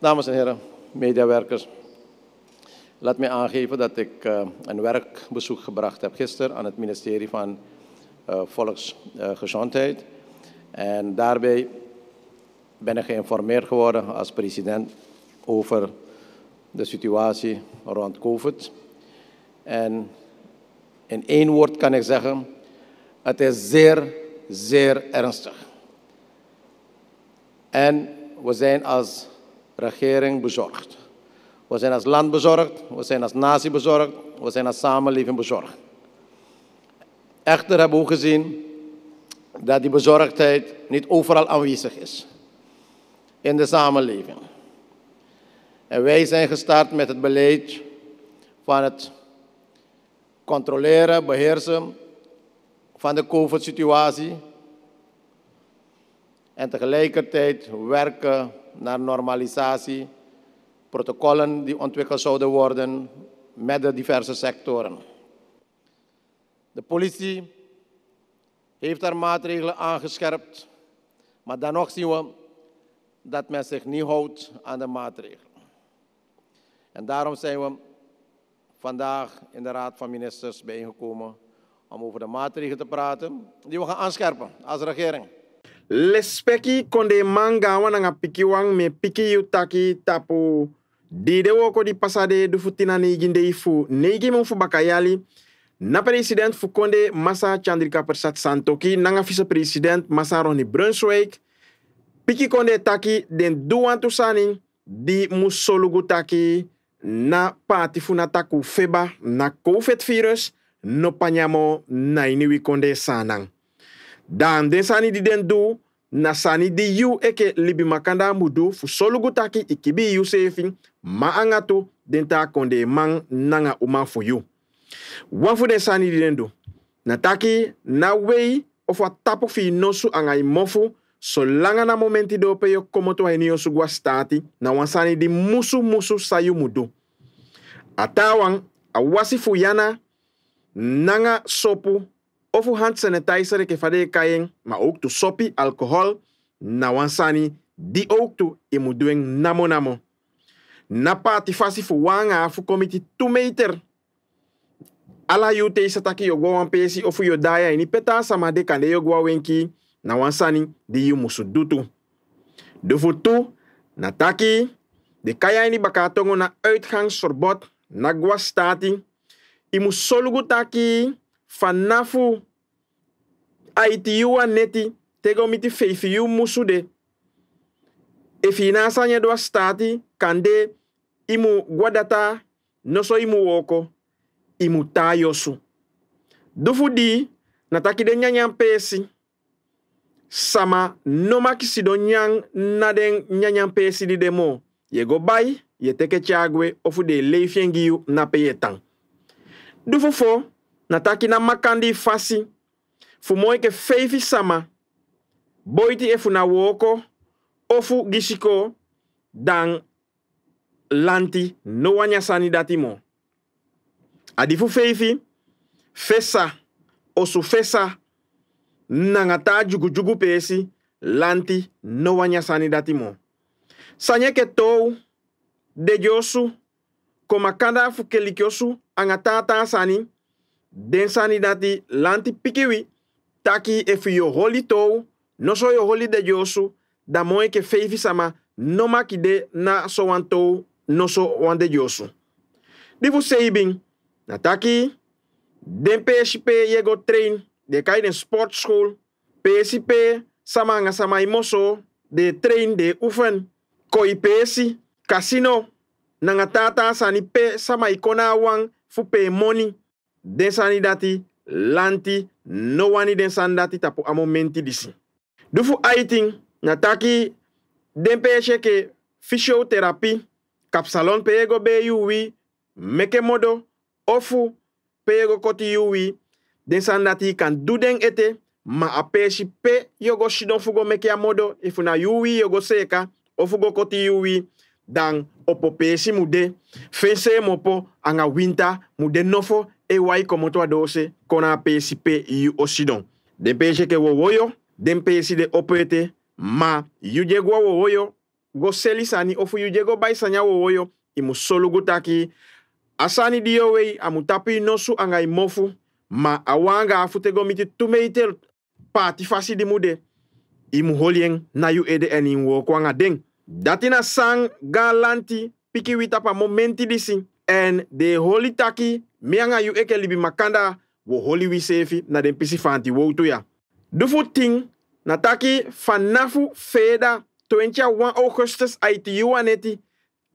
Dames en heren, mediawerkers. Laat mij aangeven dat ik eh, een werkbezoek gebracht heb gisteren aan het ministerie van eh, Volksgezondheid. Eh, en daarbij ben ik geïnformeerd geworden als president over de situatie rond COVID. En in één woord kan ik zeggen, het is zeer, zeer ernstig. En we zijn als regering bezorgd. We zijn als land bezorgd, we zijn als natie bezorgd, we zijn als samenleving bezorgd. Echter hebben we gezien dat die bezorgdheid niet overal aanwezig is in de samenleving. En wij zijn gestart met het beleid van het controleren, beheersen van de COVID-situatie en tegelijkertijd werken naar normalisatie, protocollen die ontwikkeld zouden worden met de diverse sectoren. De politie heeft haar maatregelen aangescherpt, maar dan nog zien we dat men zich niet houdt aan de maatregelen. En daarom zijn we vandaag in de Raad van Ministers bijeengekomen om over de maatregelen te praten die we gaan aanscherpen als regering. lespeki konde manga wana nga piki wang me piki yu tapu dide woko di pasade du fu tina neigi ndei fu mon fu na president fu konde masa chandrika persat santoki nanga vice-president masa roni Brunswick. piki konde taki den duwantu sani di musolugu taki na pati fu na feba na covid virus no panyamo na ini konde sanang dan den sani diden du na sani di yu eke libi makanda ambu du fu solugu taki e kibi yu sefi ma anga tu den ta konde e man nanga uman fu yu wan fu den sani diden du na taki na wei ofu a tapu fu yu nosu anga e mofu solanga na momenti do pe yu komoto waini yu sugu a stati na wan sani di musu musu sayu mudu a tawan a wasi fu yana nanga sopu of uw hand sanitizer ke de kayen, maar ook to sopi alcohol na wansani di ook to imu doing namo Na pati fasi fu wanga fu komiti 2 meter. Ala yu te isa taki yo gwa pesi of yo daya ini peta sama de kande yo gwa wenki na wansani di yu musu dutu. De foto na taki de kaya ini bakatongo na uitgangsverbod na gwa stati. Imu solugu taki fanafu aiti aitiyuwa neti tego miti feifiyu musude e finasanye do stati kande imu gwadata noso imu woko imu tayosu dufudi natakide nyanyan pesi sama noma kisido nyan naden nyanyan pesi di demo yego bai yeteke chagwe ofu de ofude na nape dufu fo na taki na makandi fasi fu moike feifi sama boiti e fu na woko ofu gisiko dan lanti no wanyasani dati mo adi fu feifi fesa osu fesa nanga ta jugu-jugu pesi lanti no wanyasani dati mo sanyeke tou de yosu koma kanda fu keliki osu anga tata sani densanidati lanti pikiwi taki e fu yo holi tow no so yo holi de yosu da moe ke feifi sama no maki de na so wan tow no so wan de yosu Divu fu seibin na taki den PSP yego train de kai den sport school PSP sama nga sama imoso de train de ufen koi pesi casino nanga tata sani pe sama ikona wang fu money den sani dati lanti no wani den sani dati tapu amu menti disi dufu aiting na taki den peye seke physiotherapy kapsalon peye go be yu wi meke modo ofu peye go koti yu wi den sani dati kan du den ete ma a pesi pe yu go sidon fu go meki a modo e fu na yu wi yu go seka ofu go koti yu wi dan opo pesi mu de fense mopo anga winta mu de nofo iwayi komoto adose kona apesipe yu osidon dempeyeseke wowoyo dempeyesi de opete ma yu dyego awowoyo go seli sani ofu yu dyego bai sani awowoyo e mu solugu taki a sani di wei a mu tapu nosu anga e mofu ma awanga wan anga afu te go miti tume ite pati fasi di mu de e na yu ede en e woko anga den dati na san gan lanti piki momenti disi En de holy taki, mianga yu eke libi makanda, wo holy we sefi na den pisi fanti wotu ya. Dufu ting, na taki fanafu feda 21 augustus aiti aneti,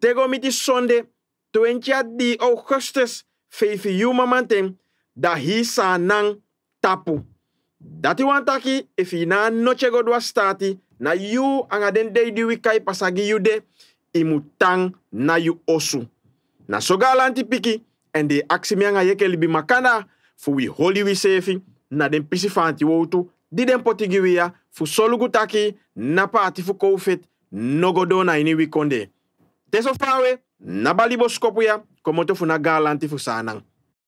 tego miti sonde 20 augustus fefi yu mamanten, da hisa nang tapu. Dati wan taki, ifi na noche godwa stati, na yu anga den day diwi kai pasagi yu de, imutang na yu osu. Na soga lanti piki, en de aksi mianga yeke makana, fu wi holy wi sefi, na den pisi wotu, di den poti giwia, fu solugu taki, na parti fu na ini wikonde. Teso fawe, na balibo ya, komoto fu na galanti fu sanang.